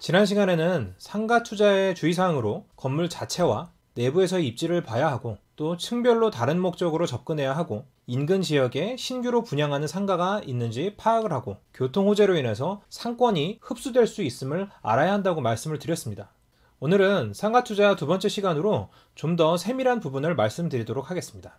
지난 시간에는 상가 투자의 주의사항으로 건물 자체와 내부에서의 입지를 봐야 하고 또 층별로 다른 목적으로 접근해야 하고 인근 지역에 신규로 분양하는 상가가 있는지 파악을 하고 교통 호재로 인해서 상권이 흡수될 수 있음을 알아야 한다고 말씀을 드렸습니다. 오늘은 상가 투자 두 번째 시간으로 좀 더 세밀한 부분을 말씀드리도록 하겠습니다.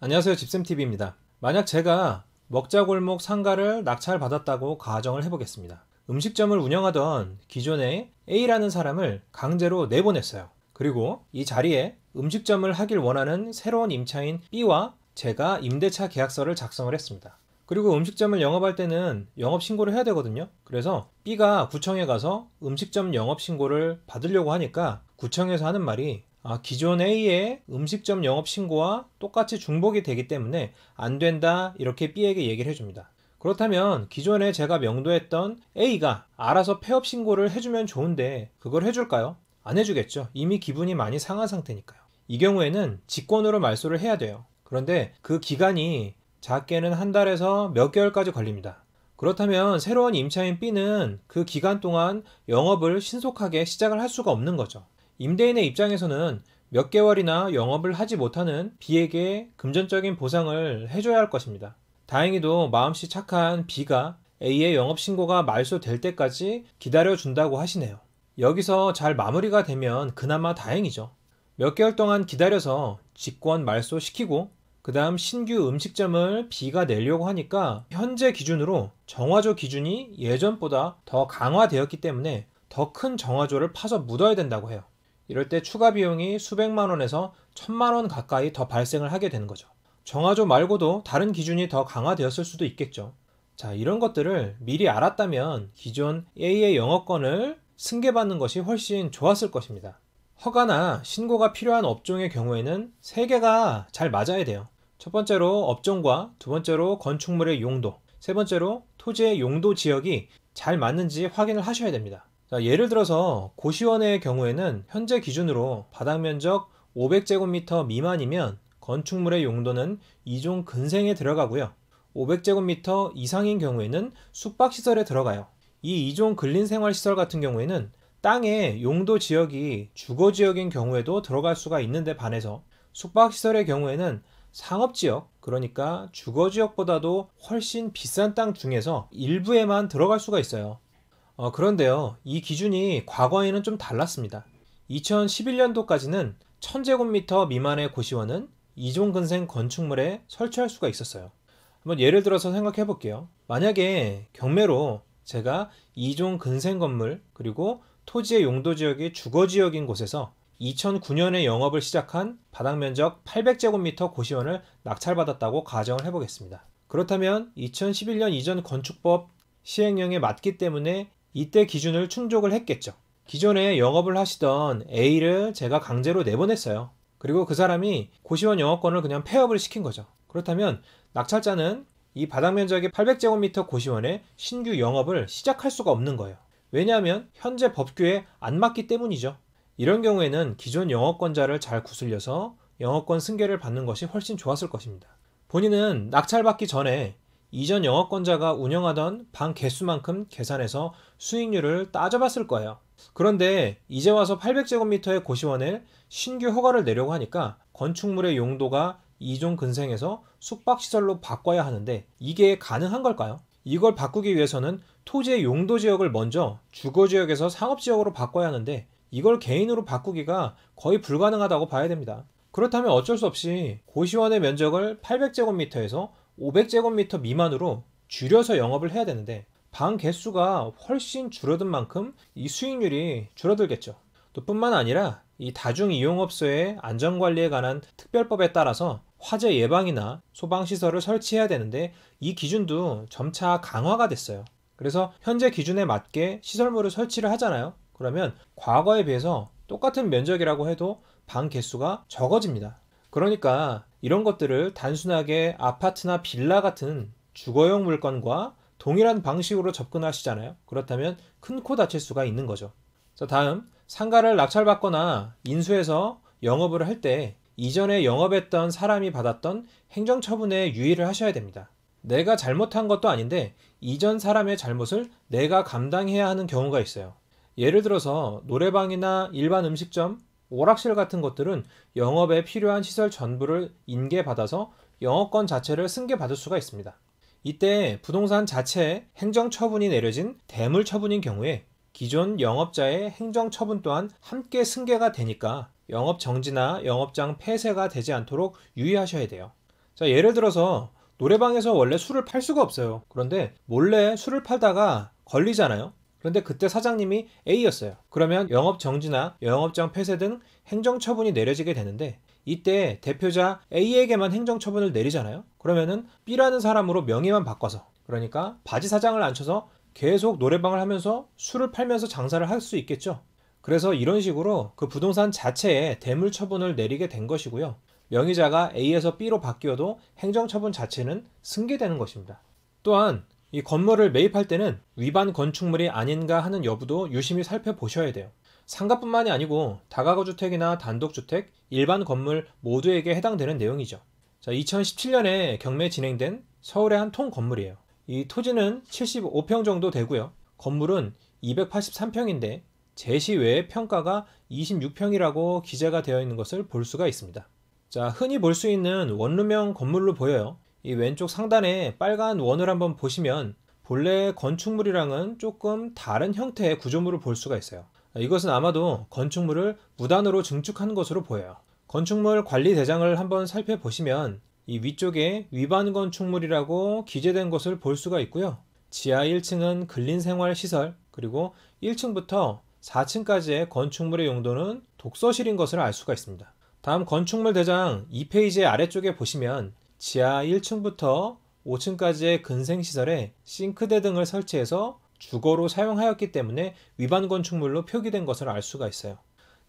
안녕하세요. 집쌤TV입니다. 만약 제가 먹자골목 상가를 낙찰받았다고 가정을 해보겠습니다. 음식점을 운영하던 기존의 A라는 사람을 강제로 내보냈어요. 그리고 이 자리에 음식점을 하길 원하는 새로운 임차인 B와 제가 임대차 계약서를 작성을 했습니다. 그리고 음식점을 영업할 때는 영업 신고를 해야 되거든요. 그래서 B가 구청에 가서 음식점 영업 신고를 받으려고 하니까 구청에서 하는 말이 아, 기존 A의 음식점 영업 신고와 똑같이 중복이 되기 때문에 안 된다 이렇게 B에게 얘기를 해줍니다. 그렇다면 기존에 제가 명도했던 A가 알아서 폐업 신고를 해주면 좋은데 그걸 해줄까요? 안 해주겠죠. 이미 기분이 많이 상한 상태니까요. 이 경우에는 직권으로 말소를 해야 돼요. 그런데 그 기간이 작게는 한 달에서 몇 개월까지 걸립니다. 그렇다면 새로운 임차인 B는 그 기간 동안 영업을 신속하게 시작을 할 수가 없는 거죠. 임대인의 입장에서는 몇 개월이나 영업을 하지 못하는 B에게 금전적인 보상을 해줘야 할 것입니다. 다행히도 마음씨 착한 B가 A의 영업신고가 말소될 때까지 기다려준다고 하시네요. 여기서 잘 마무리가 되면 그나마 다행이죠. 몇 개월 동안 기다려서 직권 말소시키고 그 다음 신규 음식점을 B가 내려고 하니까 현재 기준으로 정화조 기준이 예전보다 더 강화되었기 때문에 더 큰 정화조를 파서 묻어야 된다고 해요. 이럴 때 추가 비용이 수백만 원에서 천만 원 가까이 더 발생을 하게 되는 거죠. 정화조 말고도 다른 기준이 더 강화되었을 수도 있겠죠. 자, 이런 것들을 미리 알았다면 기존 A의 영업권을 승계받는 것이 훨씬 좋았을 것입니다. 허가나 신고가 필요한 업종의 경우에는 세 개가 잘 맞아야 돼요. 첫 번째로 업종과 두 번째로 건축물의 용도, 세 번째로 토지의 용도 지역이 잘 맞는지 확인을 하셔야 됩니다. 자, 예를 들어서 고시원의 경우에는 현재 기준으로 바닥 면적 500제곱미터 미만이면 건축물의 용도는 2종 근생에 들어가고요. 500제곱미터 이상인 경우에는 숙박시설에 들어가요. 이 2종 근린생활시설 같은 경우에는 땅의 용도 지역이 주거지역인 경우에도 들어갈 수가 있는데 반해서 숙박시설의 경우에는 상업지역, 그러니까 주거지역보다도 훨씬 비싼 땅 중에서 일부에만 들어갈 수가 있어요. 어, 그런데요, 이 기준이 과거에는 좀 달랐습니다. 2011년도까지는 1000제곱미터 미만의 고시원은 이종근생 건축물에 설치할 수가 있었어요. 한번 예를 들어서 생각해 볼게요. 만약에 경매로 제가 이종근생 건물 그리고 토지의 용도 지역이 주거 지역인 곳에서 2009년에 영업을 시작한 바닥 면적 800제곱미터 고시원을 낙찰받았다고 가정을 해보겠습니다. 그렇다면 2011년 이전 건축법 시행령에 맞기 때문에 이때 기준을 충족을 했겠죠. 기존에 영업을 하시던 A를 제가 강제로 내보냈어요. 그리고 그 사람이 고시원 영어권을 그냥 폐업을 시킨 거죠. 그렇다면 낙찰자는 이 바닥 면적의 800제곱미터 고시원에 신규 영업을 시작할 수가 없는 거예요. 왜냐하면 현재 법규에 안 맞기 때문이죠. 이런 경우에는 기존 영업권자를 잘 구슬려서 영업권 승계를 받는 것이 훨씬 좋았을 것입니다. 본인은 낙찰받기 전에 이전 영업권자가 운영하던 방 개수만큼 계산해서 수익률을 따져봤을 거예요. 그런데 이제 와서 800제곱미터의 고시원을 신규 허가를 내려고 하니까 건축물의 용도가 이종 근생에서 숙박시설로 바꿔야 하는데 이게 가능한 걸까요? 이걸 바꾸기 위해서는 토지의 용도 지역을 먼저 주거 지역에서 상업 지역으로 바꿔야 하는데 이걸 개인으로 바꾸기가 거의 불가능하다고 봐야 됩니다. 그렇다면 어쩔 수 없이 고시원의 면적을 800제곱미터에서 500제곱미터 미만으로 줄여서 영업을 해야 되는데 방 개수가 훨씬 줄어든 만큼 이 수익률이 줄어들겠죠. 또 뿐만 아니라 이 다중이용업소의 안전관리에 관한 특별법에 따라서 화재 예방이나 소방시설을 설치해야 되는데 이 기준도 점차 강화가 됐어요. 그래서 현재 기준에 맞게 시설물을 설치를 하잖아요. 그러면 과거에 비해서 똑같은 면적이라고 해도 방 개수가 적어집니다. 그러니까 이런 것들을 단순하게 아파트나 빌라 같은 주거용 물건과 동일한 방식으로 접근하시잖아요. 그렇다면 큰 코 다칠 수가 있는 거죠. 자, 다음 상가를 낙찰받거나 인수해서 영업을 할 때 이전에 영업했던 사람이 받았던 행정처분에 유의를 하셔야 됩니다. 내가 잘못한 것도 아닌데 이전 사람의 잘못을 내가 감당해야 하는 경우가 있어요. 예를 들어서 노래방이나 일반 음식점, 오락실 같은 것들은 영업에 필요한 시설 전부를 인계받아서 영업권 자체를 승계받을 수가 있습니다. 이때 부동산 자체에 행정처분이 내려진 대물처분인 경우에 기존 영업자의 행정처분 또한 함께 승계가 되니까 영업 정지나 영업장 폐쇄가 되지 않도록 유의하셔야 돼요. 자, 예를 들어서 노래방에서 원래 술을 팔 수가 없어요. 그런데 몰래 술을 팔다가 걸리잖아요. 그런데 그때 사장님이 A였어요. 그러면 영업 정지나 영업장 폐쇄 등 행정 처분이 내려지게 되는데 이때 대표자 A에게만 행정 처분을 내리잖아요. 그러면은 B라는 사람으로 명의만 바꿔서 그러니까 바지 사장을 앉혀서 계속 노래방을 하면서 술을 팔면서 장사를 할 수 있겠죠. 그래서 이런 식으로 그 부동산 자체에 대물 처분을 내리게 된 것이고요. 명의자가 A에서 B로 바뀌어도 행정 처분 자체는 승계되는 것입니다. 또한 이 건물을 매입할 때는 위반 건축물이 아닌가 하는 여부도 유심히 살펴보셔야 돼요. 상가뿐만이 아니고 다가구 주택이나 단독주택, 일반 건물 모두에게 해당되는 내용이죠. 자, 2017년에 경매 진행된 서울의 한 통 건물이에요. 이 토지는 75평 정도 되고요. 건물은 283평인데 제시 외의 평가가 26평이라고 기재가 되어 있는 것을 볼 수가 있습니다. 자, 흔히 볼 수 있는 원룸형 건물로 보여요. 이 왼쪽 상단에 빨간 원을 한번 보시면 본래 건축물이랑은 조금 다른 형태의 구조물을 볼 수가 있어요. 이것은 아마도 건축물을 무단으로 증축한 것으로 보여요. 건축물 관리 대장을 한번 살펴보시면 이 위쪽에 위반 건축물이라고 기재된 것을 볼 수가 있고요. 지하 1층은 근린생활시설 그리고 1층부터 4층까지의 건축물의 용도는 독서실인 것을 알 수가 있습니다. 다음 건축물 대장 2페이지 아래쪽에 보시면 지하 1층부터 5층까지의 근생시설에 싱크대 등을 설치해서 주거로 사용하였기 때문에 위반 건축물로 표기된 것을 알 수가 있어요.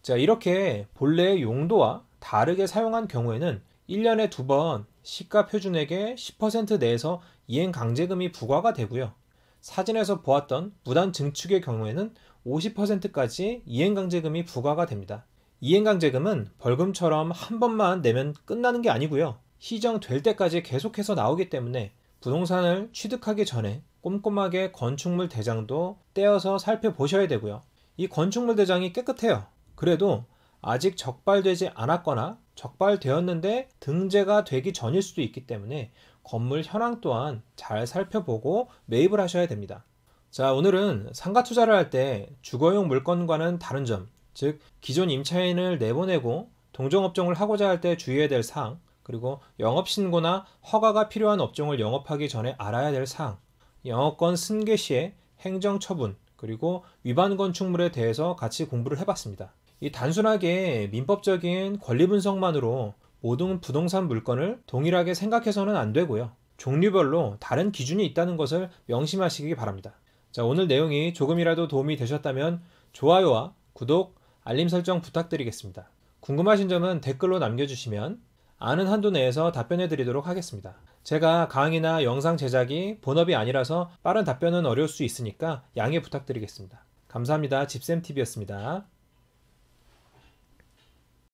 자, 이렇게 본래의 용도와 다르게 사용한 경우에는 1년에 두 번 시가 표준액의 10% 내에서 이행 강제금이 부과가 되고요. 사진에서 보았던 무단 증축의 경우에는 50%까지 이행 강제금이 부과가 됩니다. 이행 강제금은 벌금처럼 한 번만 내면 끝나는 게 아니고요. 시정될 때까지 계속해서 나오기 때문에 부동산을 취득하기 전에 꼼꼼하게 건축물 대장도 떼어서 살펴보셔야 되고요. 이 건축물 대장이 깨끗해요. 그래도 아직 적발되지 않았거나 적발되었는데 등재가 되기 전일 수도 있기 때문에 건물 현황 또한 잘 살펴보고 매입을 하셔야 됩니다. 자, 오늘은 상가 투자를 할 때 주거용 물건과는 다른 점, 즉 기존 임차인을 내보내고 동종업종을 하고자 할 때 주의해야 될 사항, 그리고 영업신고나 허가가 필요한 업종을 영업하기 전에 알아야 될 사항, 영업권 승계 시에 행정처분, 그리고 위반 건축물에 대해서 같이 공부를 해봤습니다. 이 단순하게 민법적인 권리 분석만으로 모든 부동산 물건을 동일하게 생각해서는 안 되고요. 종류별로 다른 기준이 있다는 것을 명심하시기 바랍니다. 자, 오늘 내용이 조금이라도 도움이 되셨다면 좋아요와 구독, 알림 설정 부탁드리겠습니다. 궁금하신 점은 댓글로 남겨주시면 아는 한도 내에서 답변해 드리도록 하겠습니다. 제가 강의나 영상 제작이 본업이 아니라서 빠른 답변은 어려울 수 있으니까 양해 부탁드리겠습니다. 감사합니다. 집쌤TV였습니다.